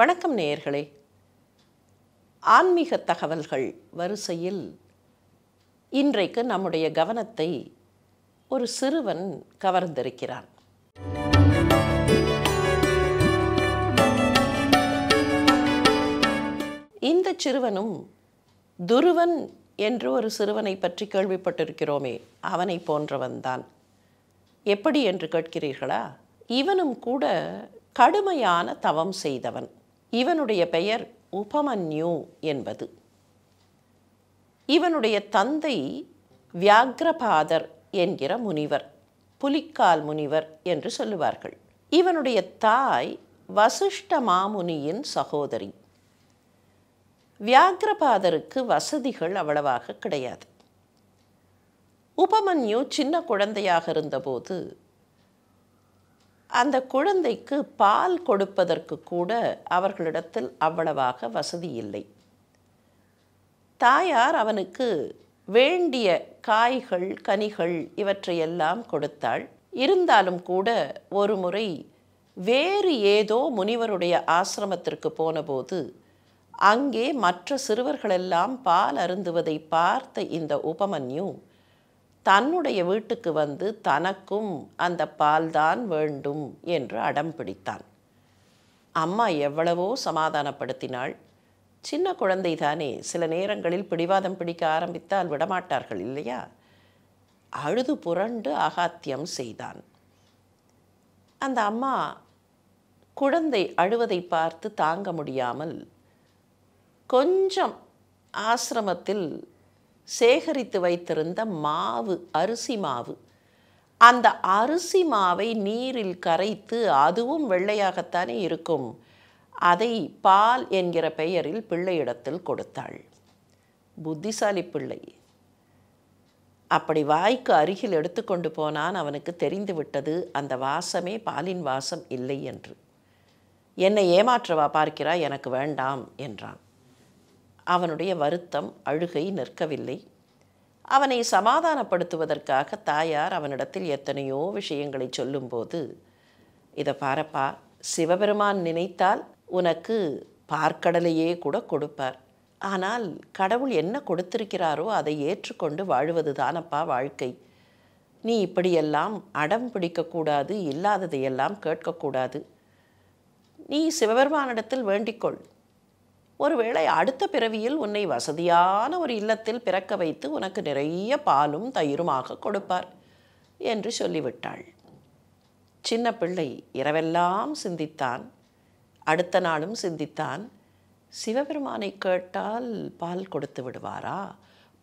வணக்கம் நேயர்களே ஆன்மீக தகவல்கள் வரிசையில் இன்றைக்கு நம்முடைய கவனத்தை ஒரு சிறுவன் கவர்ந்திருக்கிறான் இந்த சிறுவனும் துருவன் என்று ஒரு சிறுவனை பற்றி கேள்விப்பட்டிருக்கிறோமே அவனை போன்றவன்தான் எப்படி என்று கேட்கிறீர்களா இவனும் கூட கடுமையான தவம் செய்தவன் இவனுடைய பெயர் உபமன்யு என்பது இவனுடைய தந்தை வியாக்ரபாதர் என்கிற முனிவர் புலிக்கால் முனிவர் என்று சொல்லுவார்கள் இவனுடைய தாய் வசிஷ்ட மாமுனியின் சகோதரி வியாக்ரபாதருக்கு வசதிகள் அவ்வளவாக கிடையாது உபமன்யு சின்ன குழந்தையாக இருந்தபோது அந்த குழந்தைக்கு பால் கொடுப்பதற்கு கூட அவர்களிடத்தில் அவ்வளவாக வசதி இல்லை தாயார் அவனுக்கு வேண்டிய காய்கள் கனிகள் இவற்றையெல்லாம் கொடுத்தாள் இருந்தாலும் கூட ஒரு முறை வேறு ஏதோ முனிவருடைய ஆசிரமத்திற்கு போனபோது அங்கே மற்ற சிறுவர்களெல்லாம் பால் அருந்துவதை பார்த்த இந்த உபமன்யு தன்னுடைய வீட்டுக்கு வந்து தனக்கும் அந்த பால்தான் வேண்டும் என்று அடம் பிடித்தான் அம்மா எவ்வளவோ சமாதானப்படுத்தினாள் சின்ன குழந்தை தானே சில நேரங்களில் பிடிவாதம் பிடிக்க ஆரம்பித்தால் விடமாட்டார்கள் இல்லையா அழுது புரண்டு அகாத்தியம் செய்தான் அந்த அம்மா குழந்தை அழுவதை பார்த்து தாங்க முடியாமல் கொஞ்சம் ஆசிரமத்தில் சேகரித்து வைத்திருந்த மாவு அரிசி மாவு அந்த அரிசி மாவை நீரில் கரைத்து அதுவும் வெள்ளையாகத்தானே இருக்கும் அதை பால் என்கிற பெயரில் பிள்ளையிடத்தில் கொடுத்தாள் புத்திசாலி பிள்ளை அப்படி வாய்க்கு அருகில் எடுத்துக்கொண்டு போனான் அவனுக்கு தெரிந்துவிட்டது அந்த வாசமே பாலின் வாசம் இல்லை என்று என்னை ஏமாற்றவா பார்க்கிறாய் எனக்கு வேண்டாம் என்றான் அவனுடைய வருத்தம் அழுகை நிற்கவில்லை அவனை சமாதானப்படுத்துவதற்காக தாயார் அவனிடத்தில் எத்தனையோ விஷயங்களை சொல்லும்போது இதை பாரப்பா சிவபெருமான் நினைத்தால் உனக்கு பார்க்கடலையே கூட கொடுப்பார் ஆனால் கடவுள் என்ன கொடுத்திருக்கிறாரோ அதை ஏற்றுக்கொண்டு வாழ்வது தானப்பா வாழ்க்கை நீ இப்படியெல்லாம் அடம் பிடிக்கக்கூடாது இல்லாததையெல்லாம் கேட்கக்கூடாது நீ சிவபெருமானிடத்தில் வேண்டிக்கொள் ஒருவேளை அடுத்த பிறவியில் உன்னை வசதியான ஒரு இல்லத்தில் பிறக்க வைத்து உனக்கு நிறைய பாலும் தயிருமாக கொடுப்பார் என்று சொல்லிவிட்டாள் சின்ன பிள்ளை இரவெல்லாம் சிந்தித்தான் அடுத்த நாளும் சிந்தித்தான் சிவபெருமானை கேட்டால் பால் கொடுத்து விடுவாரா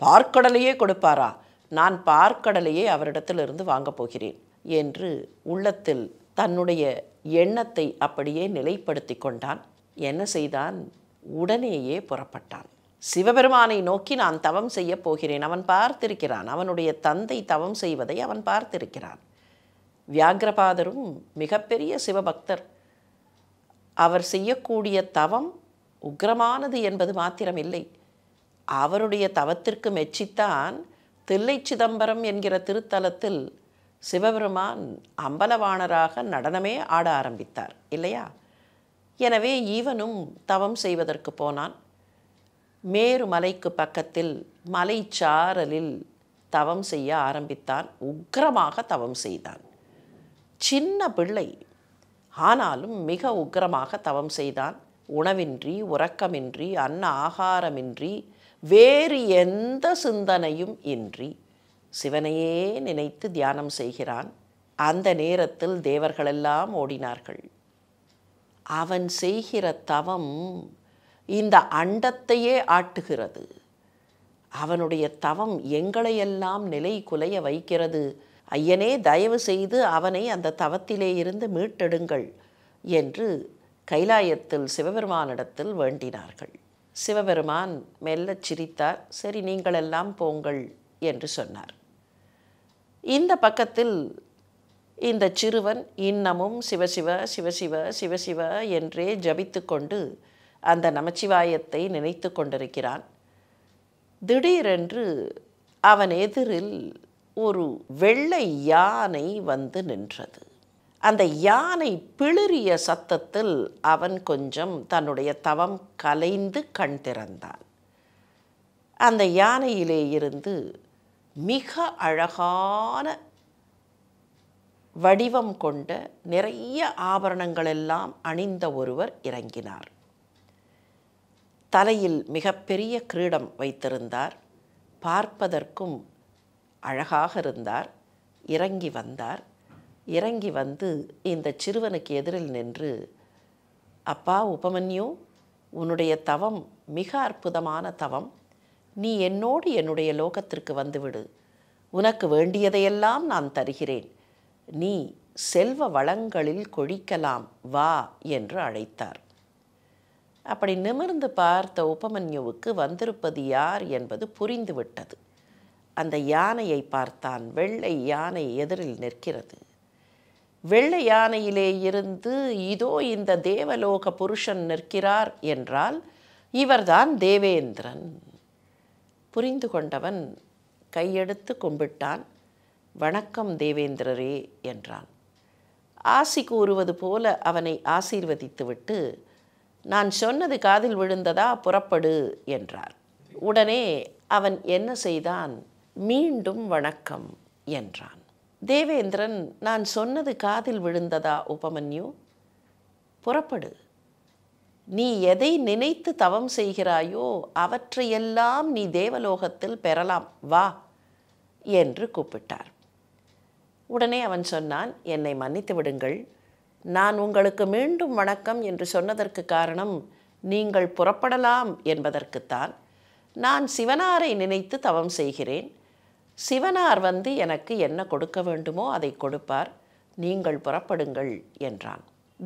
பார்க்கடலையே கொடுப்பாரா நான் பார்க்கடலையே அவரிடத்திலிருந்து வாங்கப் போகிறேன் என்று உள்ளத்தில் தன்னுடைய எண்ணத்தை அப்படியே நிலைப்படுத்தி கொண்டான் என்ன செய்தான் உடனேயே புறப்பட்டான் சிவபெருமானை நோக்கி நான் தவம் செய்யப் போகிறேன் அவன் பார்த்திருக்கிறான் அவனுடைய தந்தை தவம் செய்வதை அவன் பார்த்திருக்கிறான் வியாகிரபாதரும் மிகப்பெரிய சிவபக்தர் அவர் செய்யக்கூடிய தவம் உக்ரமானது என்பது மாத்திரமில்லை அவருடைய தவத்திற்கு மெச்சித்தான் தில்லை சிதம்பரம் என்கிற திருத்தலத்தில் சிவபெருமான் அம்பலவாணராக நடனமே ஆட ஆரம்பித்தார் இல்லையா எனவே இவனும் தவம் செய்வதற்கு போனான் மேரு மலைக்கு பக்கத்தில் மலைச்சாரலில் தவம் செய்ய ஆரம்பித்தான் உக்ரமாக தவம் செய்தான் சின்ன பிள்ளை ஆனாலும் மிக உக்ரமாக தவம் செய்தான் உணவின்றி உறக்கமின்றி அன்ன ஆகாரமின்றி வேறு எந்த சிந்தனையும் இன்றி சிவனையே நினைத்து தியானம் செய்கிறான் அந்த நேரத்தில் தேவர்களெல்லாம் ஓடினார்கள் அவன் செய்கிற தவம் இந்த அண்டத்தையே ஆட்டுகிறது அவனுடைய தவம் எங்களையெல்லாம் நிலை குலைய வைக்கிறது ஐயனே தயவு செய்து அவனை அந்த தவத்திலே இருந்து மீட்டெடுங்கள் என்று கைலாயத்தில் சிவபெருமானிடத்தில் வேண்டினார்கள் சிவபெருமான் மெல்ல சிரித்தார் சரி நீங்களெல்லாம் போங்கள் என்று சொன்னார் இந்த பக்கத்தில் இந்த சிறுவன் இன்னமும் சிவசிவ சிவசிவ சிவசிவ என்றே ஜபித்து கொண்டு அந்த நமச்சிவாயத்தை நினைத்து கொண்டிருக்கிறான் திடீரென்று அவன் எதிரில் ஒரு வெள்ளை யானை வந்து நின்றது அந்த யானை பிளிறிய சத்தத்தில் அவன் கொஞ்சம் தன்னுடைய தவம் கலைந்து கண் திறந்தான் அந்த யானையிலே இருந்து மிக அழகான வடிவம் கொண்ட நிறைய ஆபரணங்கள் எல்லாம் அணிந்த ஒருவர் இறங்கினார் தலையில் மிகப்பெரிய கிரீடம் வைத்திருந்தார் பார்ப்பதற்கும் அழகாக இருந்தார் இறங்கி வந்தார் இறங்கி வந்து இந்த சிறுவனுக்கு எதிரில் நின்று அப்பா உபமன்யு உன்னுடைய தவம் மிக அற்புதமான தவம் நீ என்னோடு என்னுடைய லோகத்திற்கு வந்துவிடு உனக்கு வேண்டியதையெல்லாம் நான் தருகிறேன் நீ செல்வ வளங்களில் கொழிக்கலாம் வா என்று அழைத்தார் அப்படி நிமிர்ந்து பார்த்த உபமன்யுவுக்கு வந்திருப்பது யார் என்பது புரிந்துவிட்டது அந்த யானையை பார்த்தான் வெள்ளை யானை எதிரில் நிற்கிறது வெள்ளை யானையிலே இருந்து இதோ இந்த தேவலோக புருஷன் நிற்கிறார் என்றால் இவர்தான் தேவேந்திரன் புரிந்து கொண்டவன் கையெடுத்து கும்பிட்டான் வணக்கம் தேவேந்திரரே என்றான் ஆசி கூறுவது போல அவனை ஆசீர்வதித்துவிட்டு நான் சொன்னது காதில் விழுந்ததா புறப்படு என்றார் உடனே அவன் என்ன செய்தான் மீண்டும் வணக்கம் என்றான் தேவேந்திரன் நான் சொன்னது காதில் விழுந்ததா உபமன்யு புறப்படு நீ எதை நினைத்து தவம் செய்கிறாயோ அவற்றையெல்லாம் நீ தேவலோகத்தில் பெறலாம் வா என்று கூப்பிட்டார் உடனே அவன் சொன்னான் என்னை மன்னித்து விடுங்கள் நான் உங்களுக்கு மீண்டும் வணக்கம் என்று சொன்னதற்கு காரணம் நீங்கள் புறப்படலாம் என்பதற்குத்தான் நான் சிவனாரை நினைத்து தவம் செய்கிறேன் சிவனார் வந்து எனக்கு என்ன கொடுக்க வேண்டுமோ அதை கொடுப்பார் நீங்கள் புறப்படுங்கள் என்றான்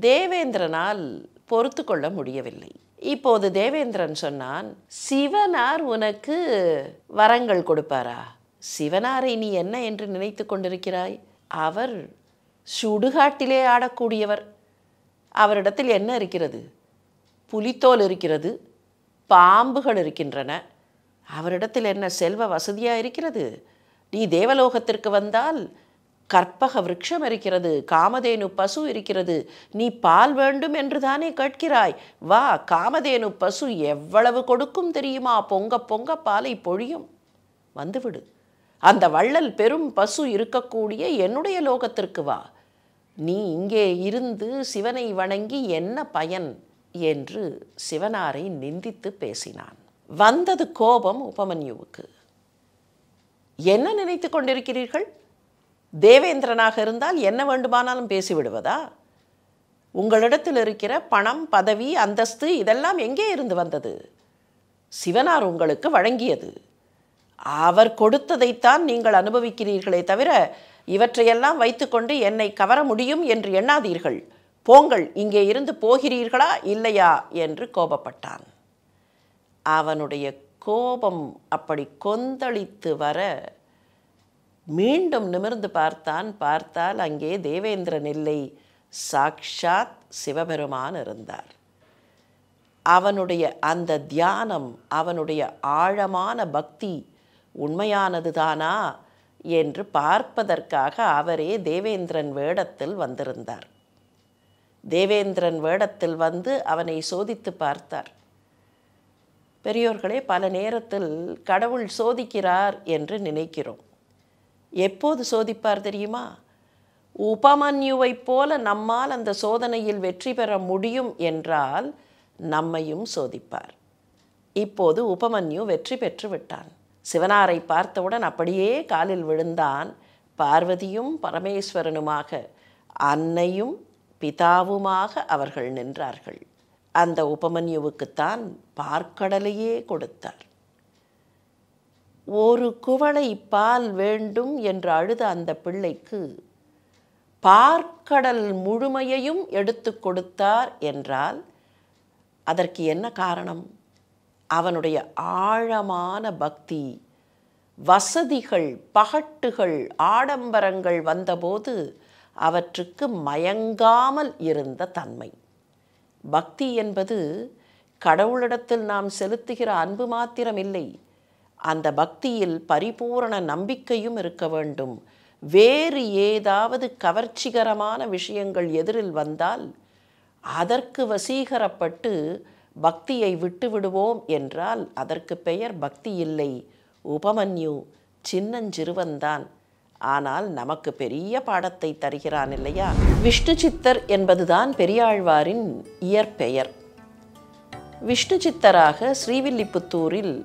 தேவேந்திரனால் பொறுத்து கொள்ள முடியவில்லை இப்போது தேவேந்திரன் சொன்னான் சிவனார் உனக்கு வரங்கள் கொடுப்பாரா சிவனாரை நீ என்ன என்று நினைத்து கொண்டிருக்கிறாய் அவர் சுடுகாட்டிலே ஆடக்கூடியவர் அவரிடத்தில் என்ன இருக்கிறது புலித்தோல் இருக்கிறது பாம்புகள் இருக்கின்றன அவரிடத்தில் என்ன செல்வ வசதியாக இருக்கிறது நீ தேவலோகத்திற்கு வந்தால் கற்பக விரக்ஷம் இருக்கிறது காமதேனு பசு இருக்கிறது நீ பால் வேண்டும் என்று தானே கேட்கிறாய் வா காமதேனு பசு எவ்வளவு கொடுக்கும் தெரியுமா பொங்க பொங்க பாலை பொழியும் வந்துவிடு அந்த வள்ளல் பெரும் பசு இருக்கக்கூடிய என்னுடைய லோகத்திற்கு வா நீ இங்கே இருந்து சிவனை வணங்கி என்ன பயன் என்று சிவனாரை நிந்தித்து பேசினான் வந்தது கோபம் உபமன்யுவுக்கு என்ன நினைத்து கொண்டிருக்கிறீர்கள் தேவேந்திரனாக இருந்தால் என்ன வேண்டுமானாலும் பேசிவிடுவதா உங்களிடத்தில் இருக்கிற பணம் பதவி அந்தஸ்து இதெல்லாம் எங்கே இருந்து வந்தது சிவனார் உங்களுக்கு வழங்கியது அவர் கொடுத்ததைத்தான் நீங்கள் அனுபவிக்கிறீர்களே தவிர இவற்றையெல்லாம் வைத்துக்கொண்டு என்னை கவர முடியும் என்று எண்ணாதீர்கள் போங்கள் இங்கே இருந்து போகிறீர்களா இல்லையா என்று கோபப்பட்டான் அவனுடைய கோபம் அப்படி கொந்தளித்து வர மீண்டும் நிமிர்ந்து பார்த்தான் பார்த்தால் அங்கே தேவேந்திரன் இல்லை சாக்ஷாத் சிவபெருமான் இருந்தார் அவனுடைய அந்த தியானம் அவனுடைய ஆழமான பக்தி உண்மையானது தானா என்று பார்ப்பதற்காக அவரே தேவேந்திரன் வேடத்தில் வந்திருந்தார் தேவேந்திரன் வேடத்தில் வந்து அவனை சோதித்து பார்த்தார் பெரியோர்களே பல நேரத்தில் கடவுள் சோதிக்கிறார் என்று நினைக்கிறோம் எப்போது சோதிப்பார் தெரியுமா உபமன்யுவைப் போல நம்மால் அந்த சோதனையில் வெற்றி பெற முடியும் என்றால் நம்மையும் சோதிப்பார் இப்போது உபமன்யு வெற்றி பெற்று விட்டான் சிவனாரை பார்த்தவுடன் அப்படியே காலில் விழுந்தான் பார்வதியும் பரமேஸ்வரனுமாக அன்னையும் பிதாவுமாக அவர்கள் நின்றார்கள் அந்த உபமன்யுவுக்குத்தான் பார்க்கடலையே கொடுத்தார் ஒரு குவளை பால் வேண்டும் என்று அழுத அந்த பிள்ளைக்கு பார்க்கடல் முழுமையையும் எடுத்து கொடுத்தார் என்றால் அதற்கு என்ன காரணம் அவனுடைய ஆழமான பக்தி வசதிகள் பகட்டுகள் ஆடம்பரங்கள் வந்தபோது அவற்றுக்கு மயங்காமல் இருந்த தன்மை பக்தி என்பது கடவுளிடத்தில் நாம் செலுத்துகிற அன்பு மாத்திரமில்லை அந்த பக்தியில் பரிபூரண நம்பிக்கையும் இருக்க வேண்டும் வேறு ஏதாவது கவர்ச்சிகரமான விஷயங்கள் எதிரில் வந்தால் அதற்கு வசீகரப்பட்டு பக்தியை விட்டு விடுவோம் என்றால் அதற்கு பெயர் பக்தி இல்லை உபமன்யு சின்னஞ்சிறுவன்தான் ஆனால் நமக்கு பெரிய பாடத்தை தருகிறான் இல்லையா விஷ்ணு சித்தர் என்பதுதான் பெரியாழ்வாரின் இயற்பெயர் விஷ்ணு சித்தராக ஸ்ரீவில்லிபுத்தூரில்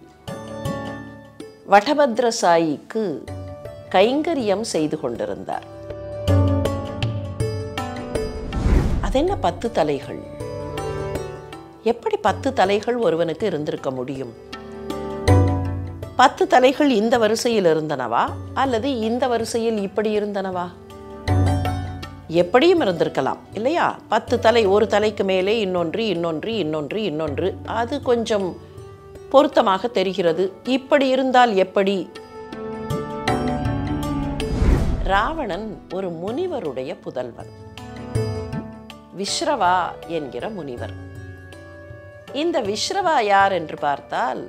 வடபத்ரசாயிக்கு கைங்கரியம் செய்து கொண்டிருந்தார் அதென்ன பத்து தலைகள் எப்படி பத்து தலைகள் ஒருவனுக்கு இருந்திருக்க முடியும் பத்து தலைகள் இந்த வரிசையில் இருந்தனவா அல்லது இந்த வரிசையில் இப்படி இருந்தனவா எப்படியும் இருந்திருக்கலாம் இல்லையா பத்து தலை ஒரு தலைக்கு மேலே இன்னொன்று இன்னொன்று இன்னொன்று இன்னொன்று அது கொஞ்சம் பொருத்தமாக தெரிகிறது இப்படி இருந்தால் எப்படி ராவணன் ஒரு முனிவருடைய புதல்வன் விஸ்ரவா என்கிற முனிவர் இந்த விஸ்ரவா யார் என்று பார்த்தால்